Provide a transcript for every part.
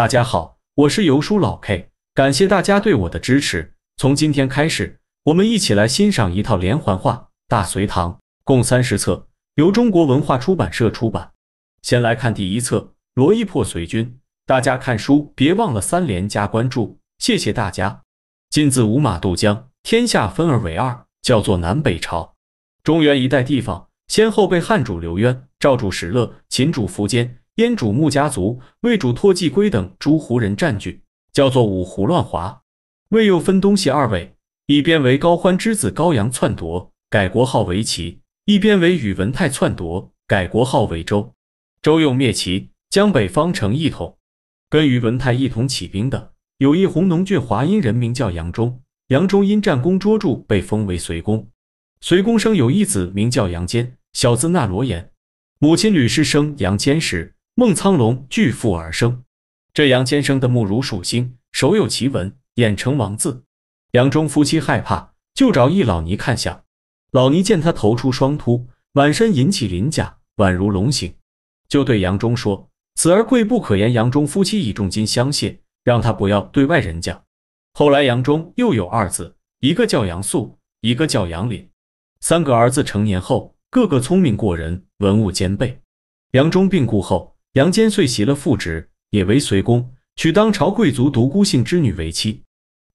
大家好，我是游叔老 K，感谢大家对我的支持。从今天开始，我们一起来欣赏一套连环画《大隋唐》，共三十册，由中国文化出版社出版。先来看第一册《罗艺破隋军》。大家看书别忘了三连加关注，谢谢大家。晋自五马渡江，天下分而为二，叫做南北朝。中原一带地方先后被汉主刘渊、赵主石勒、秦主苻坚。燕主穆家族、魏主拓跋归等诸胡人占据，叫做五胡乱华。魏又分东西二位，一边为高欢之子高阳篡夺，改国号为齐；一边为宇文泰篡夺，改国号为周。周又灭齐，将北方成一统。跟宇文泰一同起兵的，有一弘农郡华阴人，名叫杨忠。杨忠因战功卓著，被封为随公。随公生有一子，名叫杨坚，小字那罗延。母亲吕氏生杨坚时。孟苍龙巨富而生，这杨先生的目如鼠星，手有奇纹，眼成王字。杨中夫妻害怕，就找一老尼看相。老尼见他头出双突，满身引起鳞甲，宛如龙形，就对杨中说：“此儿贵不可言。”杨中夫妻以重金相谢，让他不要对外人讲。后来杨中又有二子，一个叫杨素，一个叫杨林。三个儿子成年后，个个聪明过人，文武兼备。杨中病故后。杨坚遂袭了父职，也为隋公，娶当朝贵族独孤姓之女为妻。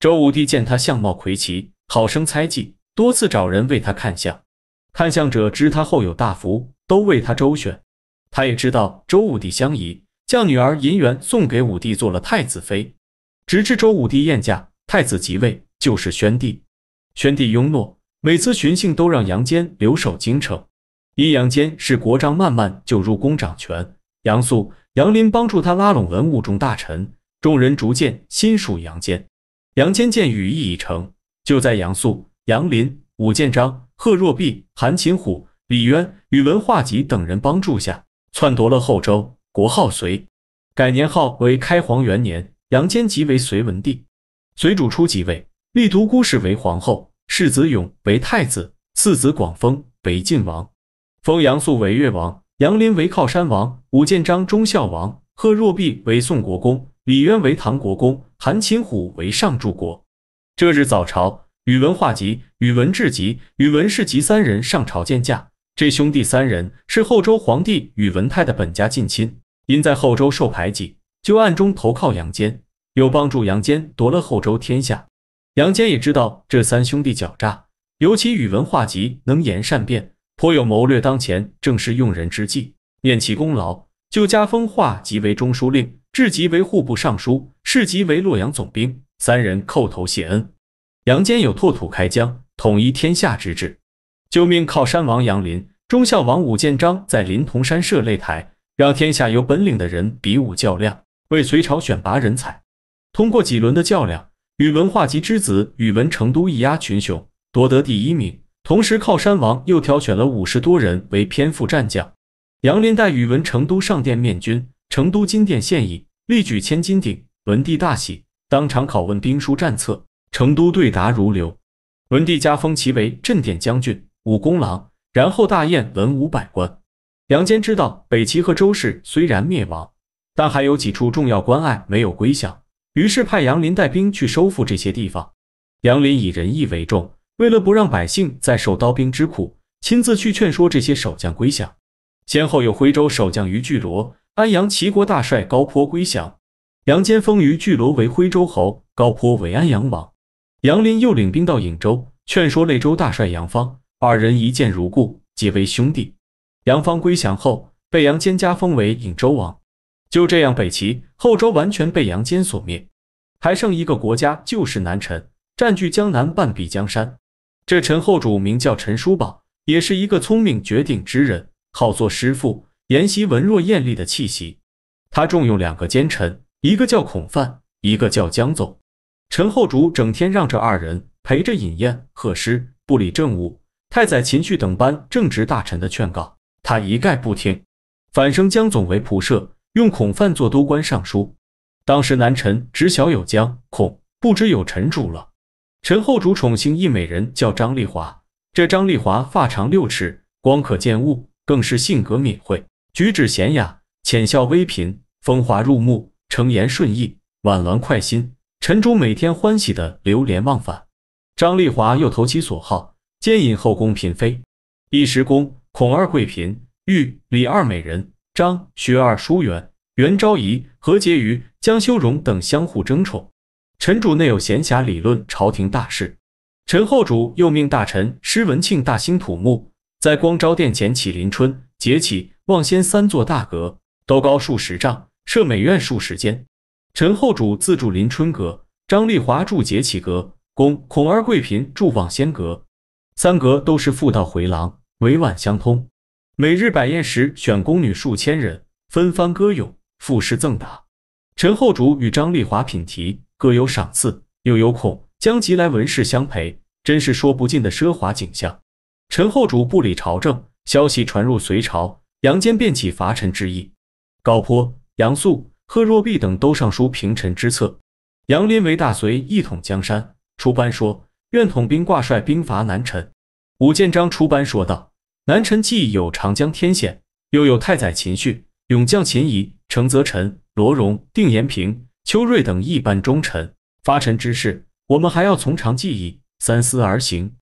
周武帝见他相貌魁奇，好生猜忌，多次找人为他看相。看相者知他后有大福，都为他周旋。他也知道周武帝相疑，将女儿银元送给武帝做了太子妃。直至周武帝晏驾，太子即位，就是宣帝。宣帝拥诺，每次巡幸都让杨坚留守京城。因杨坚是国丈，慢慢就入宫掌权。杨素、杨林帮助他拉拢文武众大臣，众人逐渐心属杨坚。杨坚见羽翼已成，就在杨素、杨林、武建章、贺若弼、韩擒虎、李渊、宇文化及等人帮助下，篡夺了后周国号隋，改年号为开皇元年。杨坚即为隋文帝，隋主初即位，立独孤氏为皇后，世子勇为太子，次子广丰为晋王，封杨素为越王。杨林为靠山王，武建章忠孝王，贺若弼为宋国公，李渊为唐国公，韩擒虎为上柱国。这日早朝，宇文化及、宇文智及、宇文氏及三人上朝见驾。这兄弟三人是后周皇帝宇文泰的本家近亲，因在后周受排挤，就暗中投靠杨坚，又帮助杨坚夺了后周天下。杨坚也知道这三兄弟狡诈，尤其宇文化及能言善辩。颇有谋略，当前正是用人之际，念其功劳，就加封化吉为中书令，至吉为户部尚书，世吉为洛阳总兵。三人叩头谢恩。杨坚有拓土开疆、统一天下之志，就命靠山王杨林、忠孝王武建章在临潼山设擂台，让天下有本领的人比武较量，为隋朝选拔人才。通过几轮的较量，宇文化及之子宇文成都一压群雄，夺得第一名。同时，靠山王又挑选了五十多人为偏副战将。杨林带宇文成都上殿面君，成都金殿现役，力举千斤鼎，文帝大喜，当场拷问兵书战策，成都对答如流，文帝加封其为镇殿将军、武功郎。然后大宴文武百官。杨坚知道北齐和周氏虽然灭亡，但还有几处重要关隘没有归降，于是派杨林带兵去收复这些地方。杨林以仁义为重。为了不让百姓再受刀兵之苦，亲自去劝说这些守将归降。先后有徽州守将于巨罗、安阳齐国大帅高坡归降，杨坚封于巨罗为徽州侯，高坡为安阳王。杨林又领兵到颍州，劝说泪州大帅杨方，二人一见如故，结为兄弟。杨方归降后，被杨坚加封为颍州王。就这样，北齐、后周完全被杨坚所灭，还剩一个国家就是南陈，占据江南半壁江山。这陈后主名叫陈叔宝，也是一个聪明绝顶之人，好做师傅，沿袭文弱艳丽的气息。他重用两个奸臣，一个叫孔范，一个叫江总。陈后主整天让这二人陪着饮宴、贺诗，不理政务。太宰秦旭等班正直大臣的劝告，他一概不听，反升江总为仆射，用孔范做都官尚书。当时南陈只小有江孔，不知有陈主了。陈后主宠幸一美人，叫张丽华。这张丽华发长六尺，光可见物，更是性格敏慧，举止娴雅，浅笑微颦，风华入目，诚言顺意，婉鸾快心。陈主每天欢喜的流连忘返。张丽华又投其所好，兼引后宫嫔妃，一时宫孔二贵嫔、玉李二美人、张薛二淑媛、袁昭仪、何婕妤、江修容等相互争宠。陈主内有闲暇理论朝廷大事，陈后主又命大臣施文庆大兴土木，在光昭殿前起临春、结起望仙三座大阁，都高数十丈，设美院数十间。陈后主自筑临春阁，张丽华住结起阁，宫孔儿贵嫔住望仙阁，三阁都是复道回廊，委婉相通。每日摆宴时，选宫女数千人，纷番歌咏，赋诗赠答。陈后主与张丽华品题。各有赏赐，又有孔将吉来文士相陪，真是说不尽的奢华景象。陈后主不理朝政，消息传入隋朝，杨坚便起伐陈之意。高坡、杨素、贺若弼等都上书平陈之策。杨林为大隋一统江山，出班说愿统兵挂帅兵伐南陈。武建章出班说道：南陈既有长江天险，又有太宰秦绪、勇将秦仪、程则臣、罗荣、定延平。邱瑞等一般忠臣发臣之事，我们还要从长计议，三思而行。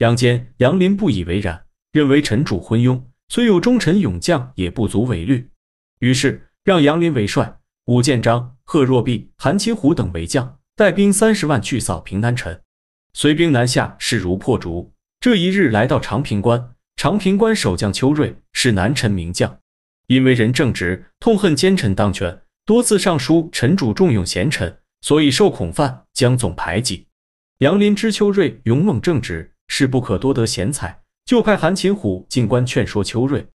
杨坚、杨林不以为然，认为臣主昏庸，虽有忠臣勇将，也不足为虑。于是让杨林为帅，武建章、贺若弼、韩擒虎等为将，带兵三十万去扫平南陈。随兵南下，势如破竹。这一日来到长平关，长平关守将邱瑞是南陈名将，因为人正直，痛恨奸臣当权。多次上书陈主重用贤臣，所以受孔范、江总排挤。杨林知秋瑞勇猛正直，是不可多得贤才，就派韩擒虎进关劝说秋瑞，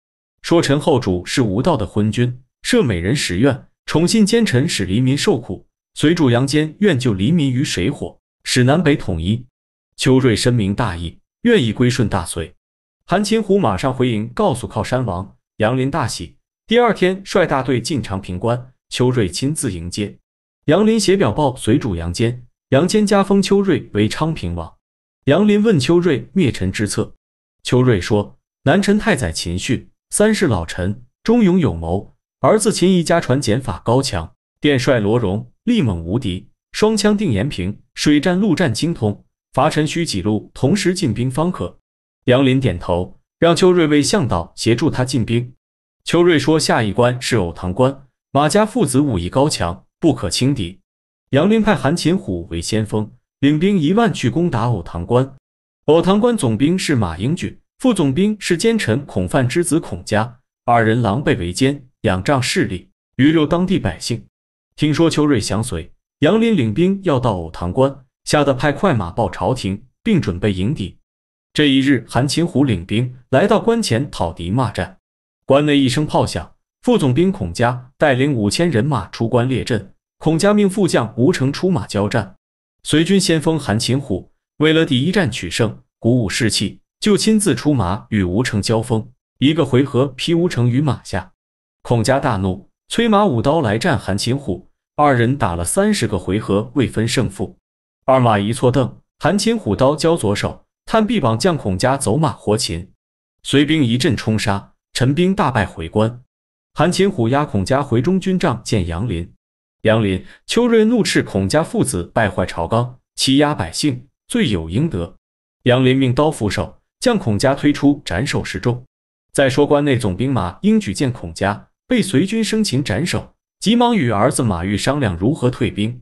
说陈后主是无道的昏君，设美人使愿，宠信奸臣使黎民受苦。随主杨坚愿救黎民于水火，使南北统一。秋瑞深明大义，愿意归顺大隋。韩擒虎马上回营告诉靠山王杨林，大喜。第二天率大队进长平关。秋瑞亲自迎接杨林，写表报随主杨坚。杨坚加封秋瑞为昌平王。杨林问秋瑞灭陈之策，秋瑞说：“南陈太宰秦旭，三世老臣，忠勇有谋；儿子秦仪家传剑法高强，殿帅罗荣力猛无敌，双枪定延平，水战陆战精通。伐陈需几路同时进兵方可。”杨林点头，让秋瑞为向导，协助他进兵。秋瑞说：“下一关是藕塘关。”马家父子武艺高强，不可轻敌。杨林派韩擒虎为先锋，领兵一万去攻打藕塘关。藕塘关总兵是马英俊，副总兵是奸臣孔范之子孔家，二人狼狈为奸，仰仗势力鱼肉当地百姓。听说秋瑞降隋，杨林领兵要到藕塘关，吓得派快马报朝廷，并准备迎敌。这一日，韩擒虎领兵来到关前讨敌骂战，关内一声炮响。副总兵孔嘉带领五千人马出关列阵，孔家命副将吴成出马交战。随军先锋韩擒虎为了第一战取胜，鼓舞士气，就亲自出马与吴成交锋。一个回合劈吴成于马下，孔家大怒，催马舞刀来战韩擒虎。二人打了三十个回合未分胜负，二马一错蹬，韩擒虎刀交左手，探臂膀将孔家走马活擒。随兵一阵冲杀，陈兵大败回关。韩擒虎押孔家回中军帐见杨林，杨林、邱瑞怒斥孔家父子败坏朝纲，欺压百姓，罪有应得。杨林命刀斧手将孔家推出斩首示众。再说关内总兵马英举荐孔家被隋军生擒斩首，急忙与儿子马玉商量如何退兵。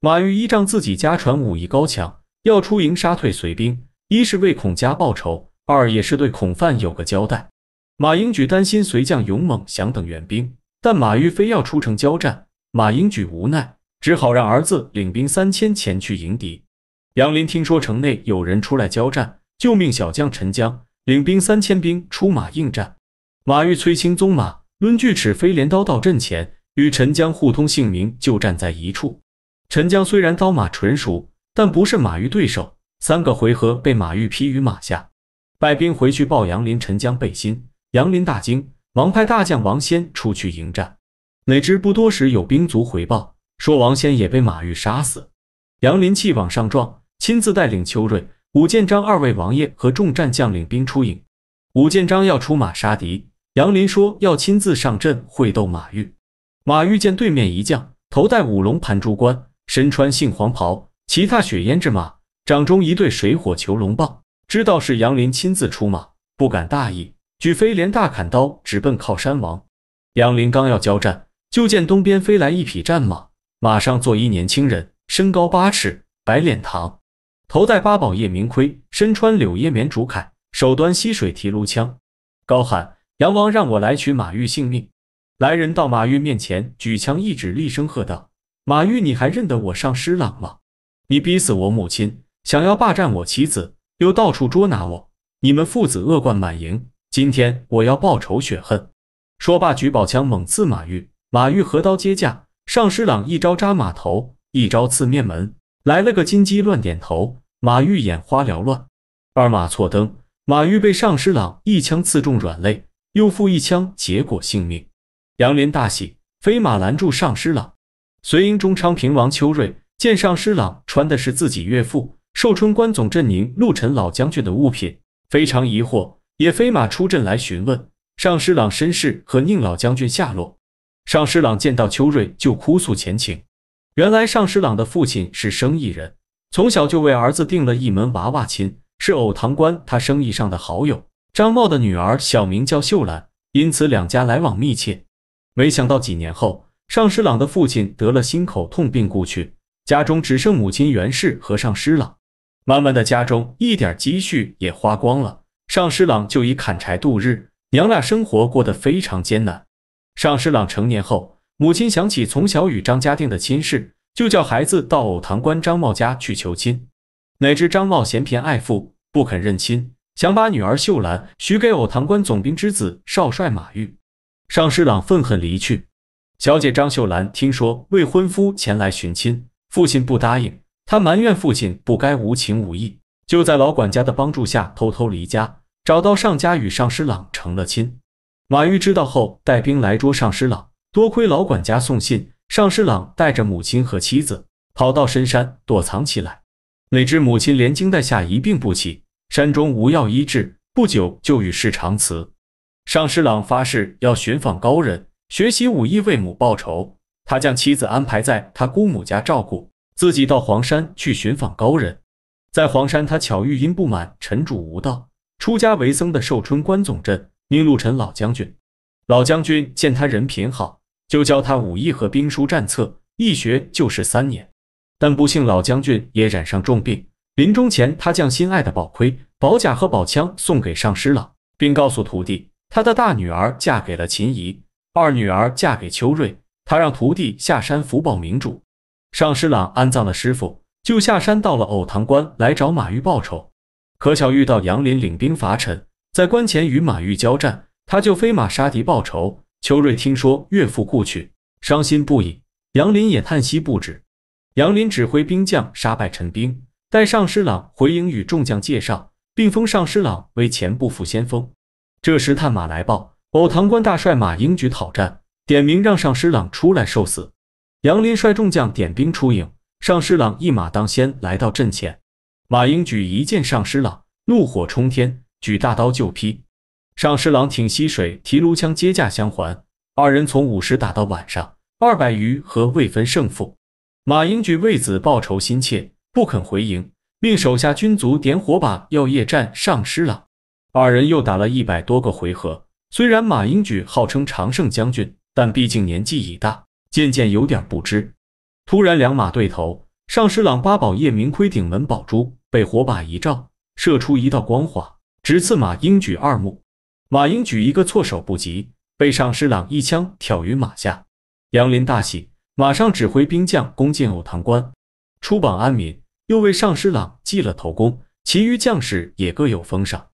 马玉依仗自己家传武艺高强，要出营杀退隋兵，一是为孔家报仇，二也是对孔范有个交代。马英举担心随将勇猛，想等援兵，但马玉非要出城交战，马英举无奈，只好让儿子领兵三千前去迎敌。杨林听说城内有人出来交战，就命小将陈江领兵三千兵出马应战。马玉催青鬃马，抡锯齿飞镰刀到阵前，与陈江互通姓名，就站在一处。陈江虽然刀马纯熟，但不是马玉对手，三个回合被马玉劈于马下，败兵回去报杨林，陈江背心。杨林大惊，忙派大将王仙出去迎战。哪知不多时，有兵卒回报说王仙也被马玉杀死。杨林气往上撞，亲自带领邱瑞、武建章二位王爷和众战将领兵出营。武建章要出马杀敌，杨林说要亲自上阵会斗马玉。马玉见对面一将头戴五龙盘珠冠，身穿杏黄袍，骑踏雪烟之马，掌中一对水火囚龙棒，知道是杨林亲自出马，不敢大意。举飞镰大砍刀直奔靠山王杨林，刚要交战，就见东边飞来一匹战马，马上坐一年轻人，身高八尺，白脸膛，头戴八宝夜明盔，身穿柳叶棉竹铠，手端溪水提炉枪，高喊：“杨王让我来取马玉性命！”来人到马玉面前，举枪一指，厉声喝道：“马玉，你还认得我上师朗吗？你逼死我母亲，想要霸占我妻子，又到处捉拿我，你们父子恶贯满盈！”今天我要报仇雪恨！说罢，举宝枪猛刺马玉，马玉合刀接架。尚师朗一招扎马头，一招刺面门，来了个金鸡乱点头。马玉眼花缭乱，二马错蹬，马玉被尚师朗一枪刺中软肋，又负一枪，结果性命。杨林大喜，飞马拦住尚师朗。隋英中昌平王邱瑞见尚师朗穿的是自己岳父寿春关总镇宁陆沉老将军的物品，非常疑惑。也飞马出阵来询问尚师朗身世和宁老将军下落。尚师朗见到秋瑞就哭诉前情。原来尚师朗的父亲是生意人，从小就为儿子订了一门娃娃亲，是藕塘关他生意上的好友张茂的女儿，小名叫秀兰，因此两家来往密切。没想到几年后，尚师朗的父亲得了心口痛病故去，家中只剩母亲袁氏和尚师朗。慢慢的，家中一点积蓄也花光了。尚师朗就以砍柴度日，娘俩生活过得非常艰难。尚师朗成年后，母亲想起从小与张家定的亲事，就叫孩子到藕塘关张茂家去求亲。哪知张茂嫌贫爱富，不肯认亲，想把女儿秀兰许给藕塘关总兵之子少帅马玉。尚师朗愤恨离去。小姐张秀兰听说未婚夫前来寻亲，父亲不答应，她埋怨父亲不该无情无义，就在老管家的帮助下偷偷离家。找到上家，与尚师朗成了亲。马玉知道后，带兵来捉尚师朗。多亏老管家送信，尚师朗带着母亲和妻子跑到深山躲藏起来。哪知母亲连惊带吓，一病不起。山中无药医治，不久就与世长辞。尚师朗发誓要寻访高人，学习武艺为母报仇。他将妻子安排在他姑母家照顾，自己到黄山去寻访高人。在黄山，他巧遇因不满陈主无道。出家为僧的寿春关总镇宁禄臣老将军，老将军见他人品好，就教他武艺和兵书战策，一学就是三年。但不幸老将军也染上重病，临终前他将心爱的宝盔、宝甲和宝枪送给上师朗，并告诉徒弟，他的大女儿嫁给了秦怡，二女儿嫁给邱瑞，他让徒弟下山福报明主。上师朗安葬了师傅，就下山到了藕塘关来找马玉报仇。可巧遇到杨林领兵伐陈，在关前与马玉交战，他就飞马杀敌报仇。邱瑞听说岳父故去，伤心不已，杨林也叹息不止。杨林指挥兵将杀败陈兵，待上师朗回营与众将介绍，并封上师朗为前部副先锋。这时探马来报，偶唐关大帅马英举讨战，点名让上师朗出来受死。杨林率众将点兵出营，上师朗一马当先来到阵前。马英举一见上师朗，怒火冲天，举大刀就劈。上师朗挺溪水，提炉枪接架相还。二人从午时打到晚上，二百余合未分胜负。马英举为子报仇心切，不肯回营，命手下军卒点火把要夜战上师朗。二人又打了一百多个回合。虽然马英举号称常胜将军，但毕竟年纪已大，渐渐有点不知。突然两马对头，上师朗八宝夜明盔顶门宝珠。被火把一照，射出一道光华，直刺马英举二目。马英举一个措手不及，被尚师朗一枪挑于马下。杨林大喜，马上指挥兵将攻进藕塘关，出榜安民，又为尚师朗记了头功。其余将士也各有封赏。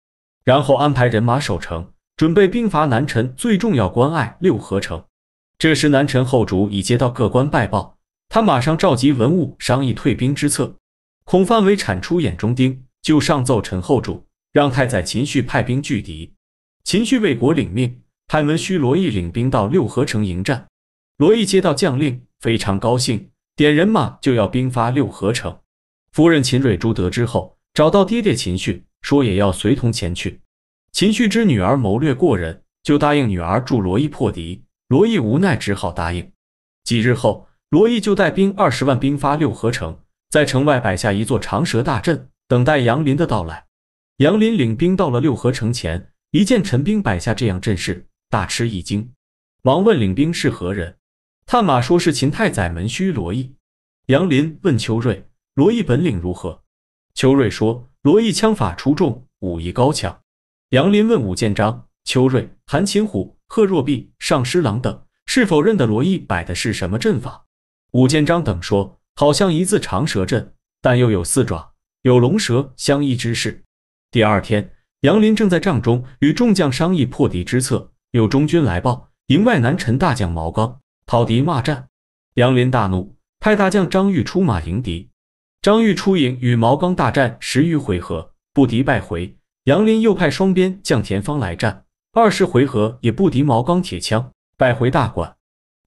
然后安排人马守城，准备兵伐南陈最重要关隘六合城。这时南陈后主已接到各官拜报，他马上召集文武商议退兵之策。孔范为铲出眼中钉，就上奏陈后主，让太宰秦旭派兵拒敌。秦旭为国领命，派文虚、罗毅领兵到六合城迎战。罗毅接到将令，非常高兴，点人马就要兵发六合城。夫人秦蕊珠得知后，找到爹爹秦旭，说也要随同前去。秦旭之女儿谋略过人，就答应女儿助罗毅破敌。罗毅无奈，只好答应。几日后，罗毅就带兵二十万兵发六合城。在城外摆下一座长蛇大阵，等待杨林的到来。杨林领兵到了六合城前，一见陈兵摆下这样阵势，大吃一惊，忙问领兵是何人。探马说是秦太宰门虚罗毅。杨林问邱瑞：“罗毅本领如何？”邱瑞说：“罗毅枪法出众，武艺高强。”杨林问武建章、邱瑞、韩秦虎、贺若弼、尚师郎等：“是否认得罗毅摆的是什么阵法？”武建章等说。好像一字长蛇阵，但又有四爪，有龙蛇相依之势。第二天，杨林正在帐中与众将商议破敌之策，有中军来报，营外南陈大将毛刚讨敌骂战。杨林大怒，派大将张玉出马迎敌。张玉出营与毛刚大战十余回合，不敌败回。杨林又派双边将田方来战，二十回合也不敌毛刚铁枪，败回大馆。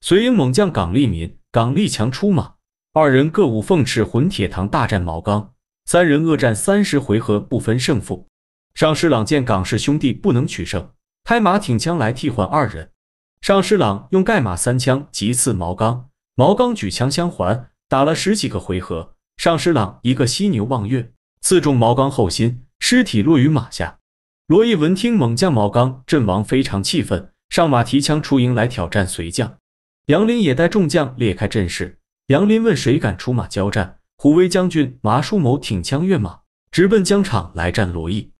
隋营猛将岗立民、岗立强出马。二人各舞凤翅混铁堂大战毛刚，三人恶战三十回合不分胜负。尚师朗见港氏兄弟不能取胜，拍马挺枪来替换二人。尚师朗用盖马三枪急刺毛刚，毛刚举枪相还，打了十几个回合。尚师朗一个犀牛望月刺中毛刚后心，尸体落于马下。罗毅闻听猛将毛刚阵亡，非常气愤，上马提枪出营来挑战随将杨林，也带众将裂开阵势。杨林问：“谁敢出马交战？”虎威将军麻叔谋挺枪跃马，直奔疆场来战罗艺。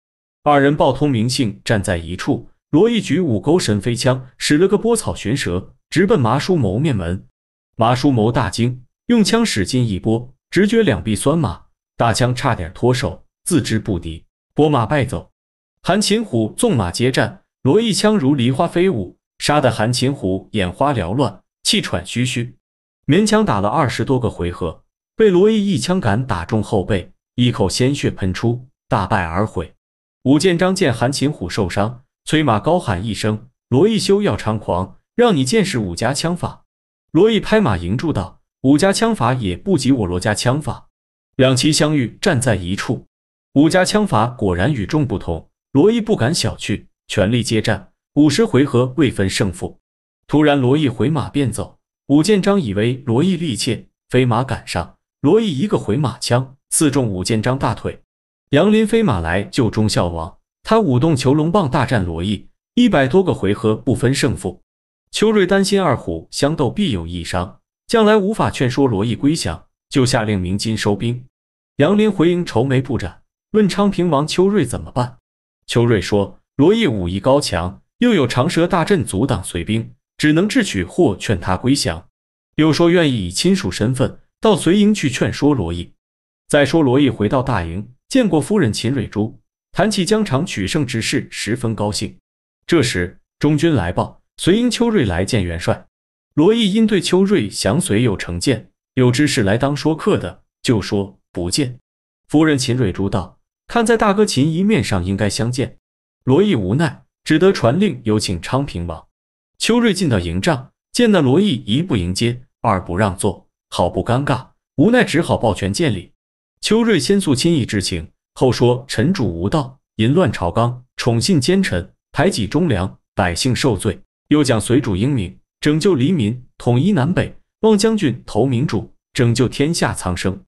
二人抱通名姓，站在一处。罗毅举五钩神飞枪，使了个拨草寻蛇，直奔麻叔谋面门。麻叔谋大惊，用枪使劲一拨，直觉两臂酸麻，大枪差点脱手，自知不敌，拨马败走。韩擒虎纵马接战，罗毅枪如梨花飞舞，杀得韩擒虎眼花缭乱，气喘吁吁。勉强打了二十多个回合，被罗毅一枪杆打中后背，一口鲜血喷出，大败而回。武建章见韩秦虎受伤，催马高喊一声：“罗毅休要猖狂，让你见识武家枪法！”罗毅拍马迎住道：“武家枪法也不及我罗家枪法。”两骑相遇，站在一处，武家枪法果然与众不同，罗毅不敢小觑，全力接战。五十回合未分胜负，突然罗毅回马便走。武建章以为罗毅力怯，飞马赶上，罗毅一个回马枪刺中武建章大腿。杨林飞马来救忠孝王，他舞动囚龙棒大战罗毅一百多个回合不分胜负。邱瑞担心二虎相斗必有一伤，将来无法劝说罗毅归降，就下令鸣金收兵。杨林回营愁眉不展，问昌平王邱瑞怎么办。邱瑞说：罗毅武艺高强，又有长蛇大阵阻挡随兵。只能智取或劝他归降，又说愿意以亲属身份到随营去劝说罗毅。再说罗毅回到大营，见过夫人秦蕊珠，谈起疆场取胜之事，十分高兴。这时中军来报，随营秋瑞来见元帅罗毅，因对秋瑞降随有成见，有知是来当说客的，就说不见。夫人秦蕊珠道：“看在大哥秦仪面上，应该相见。”罗毅无奈，只得传令有请昌平王。秋瑞进到营帐，见那罗毅一步迎接，二不让座，好不尴尬。无奈只好抱拳见礼。秋瑞先诉亲意之情，后说：“臣主无道，淫乱朝纲，宠信奸臣，排挤忠良，百姓受罪。”又讲随主英明，拯救黎民，统一南北，望将军投明主，拯救天下苍生。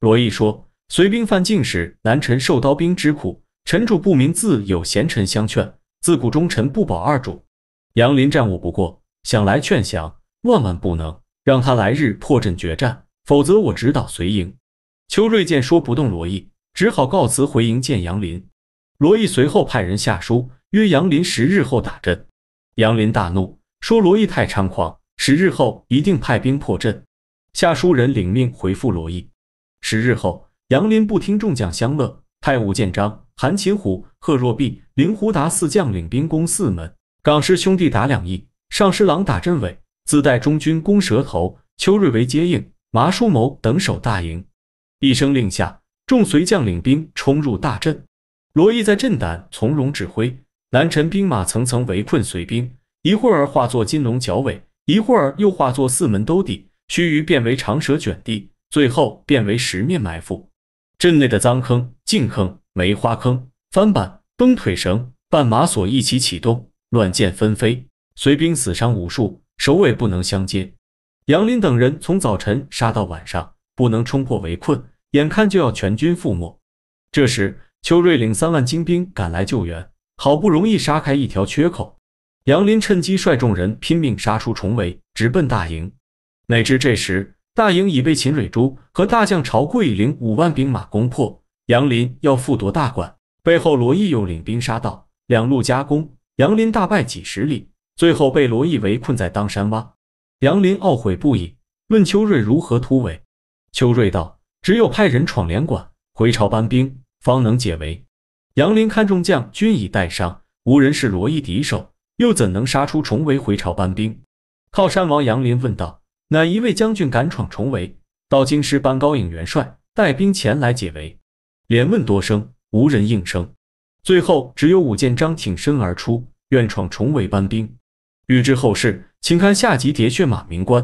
罗毅说：“隋兵犯境时，南陈受刀兵之苦，臣主不明，自有贤臣相劝。自古忠臣不保二主。”杨林战我不过，想来劝降，万万不能让他来日破阵决战，否则我直捣随营。邱瑞见说不动罗毅，只好告辞回营见杨林。罗毅随后派人下书约杨林十日后打阵。杨林大怒，说罗毅太猖狂，十日后一定派兵破阵。下书人领命回复罗毅，十日后杨林不听众将相乐、派武建章、韩擒虎、贺若弼、林胡达四将领兵攻四门。港师兄弟打两翼，上师郎打阵尾，自带中军攻蛇头，邱瑞为接应，麻叔谋等守大营。一声令下，众随将领兵冲入大阵。罗毅在阵胆从容指挥，南陈兵马层层围困随兵，一会儿化作金龙角尾，一会儿又化作四门兜底，须臾变为长蛇卷地，最后变为十面埋伏。阵内的脏坑、净坑、梅花坑、翻板、崩腿绳、绊马索一起启动。乱箭纷飞，随兵死伤无数，首尾不能相接。杨林等人从早晨杀到晚上，不能冲破围困，眼看就要全军覆没。这时，邱瑞领三万精兵赶来救援，好不容易杀开一条缺口。杨林趁机率众人拼命杀出重围，直奔大营。哪知这时大营已被秦蕊珠和大将朝贵领五万兵马攻破。杨林要复夺大管，背后罗毅又领兵杀到，两路夹攻。杨林大败几十里，最后被罗艺围困在当山洼。杨林懊悔不已，问秋瑞如何突围。秋瑞道：“只有派人闯连馆，回朝搬兵，方能解围。”杨林看众将均已带伤，无人是罗艺敌手，又怎能杀出重围回朝搬兵？靠山王杨林问道：“哪一位将军敢闯重围，到京师搬高颖元帅带兵前来解围？”连问多声，无人应声。最后，只有武建章挺身而出，愿闯重围搬兵。欲知后事，请看下集《喋血马鸣关》。